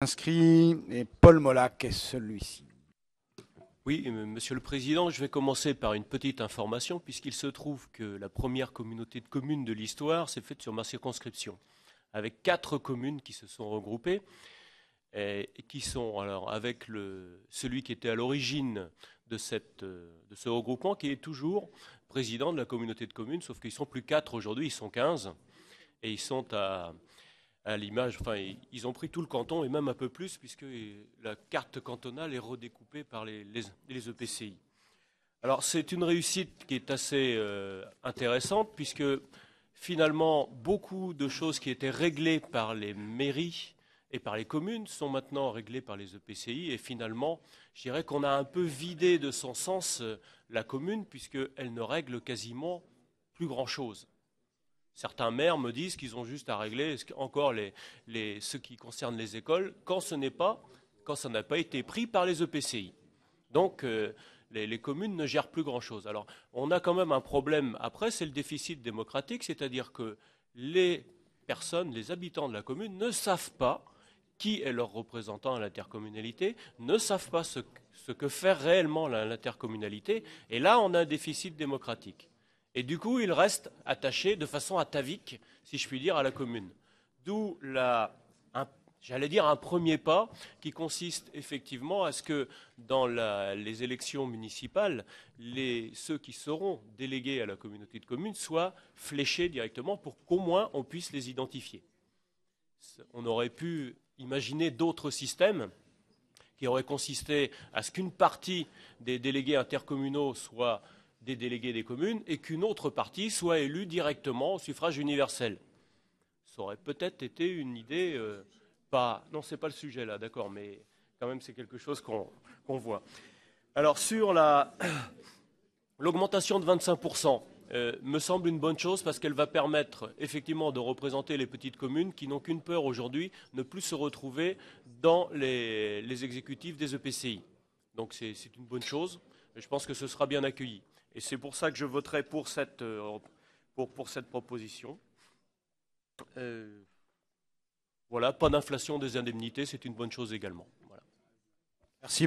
inscrit et Paul Molac est celui-ci. Oui, euh, Monsieur le Président, je vais commencer par une petite information puisqu'il se trouve que la première communauté de communes de l'histoire s'est faite sur ma circonscription, avec quatre communes qui se sont regroupées et qui sont alors avec celui qui était à l'origine euh, de, ce regroupement, qui est toujours président de la communauté de communes, sauf qu'ils sont plus quatre aujourd'hui, ils sont quinze et ils sont à à l'image, enfin, ils ont pris tout le canton et même un peu plus, puisque la carte cantonale est redécoupée par les, les, EPCI. E Alors, c'est une réussite qui est assez euh, intéressante, puisque finalement, beaucoup de choses qui étaient réglées par les mairies et par les communes sont maintenant réglées par les EPCI. Et finalement, je dirais qu'on a un peu vidé de son sens euh, la commune, puisqu'elle ne règle quasiment plus grand-chose. Certains maires me disent qu'ils ont juste à régler encore ce qui concerne les écoles quand ce n'est pas, quand ça n'a pas été pris par les EPCI. Donc, euh, les, communes ne gèrent plus grand-chose. Alors, on a quand même un problème après, c'est le déficit démocratique, c'est-à-dire que les personnes, les habitants de la commune ne savent pas qui est leur représentant à l'intercommunalité, ne savent pas ce que fait réellement l'intercommunalité, et là, on a un déficit démocratique. Et du coup, ils restent attachés de façon atavique, si je puis dire, à la commune. D'où j'allais dire un premier pas qui consiste effectivement à ce que dans les élections municipales, ceux qui seront délégués à la communauté de communes soient fléchés directement pour qu'au moins on puisse les identifier. On aurait pu imaginer d'autres systèmes qui auraient consisté à ce qu'une partie des délégués intercommunaux soient des délégués des communes et qu'une autre partie soit élue directement au suffrage universel. Ça aurait peut-être été une idée euh, pas. Non, c'est pas le sujet là, d'accord, mais quand même c'est quelque chose qu'on voit. Alors sur l'augmentation de 25 euh, me semble une bonne chose parce qu'elle va permettre effectivement de représenter les petites communes qui n'ont qu'une peur aujourd'hui, ne plus se retrouver dans les, les exécutifs des EPCI. Donc c'est une bonne chose. je pense que ce sera bien accueilli. Et c'est pour ça que je voterai pour cette, euh, proposition. Euh, voilà, pas d'inflation des indemnités, c'est une bonne chose également. Merci beaucoup.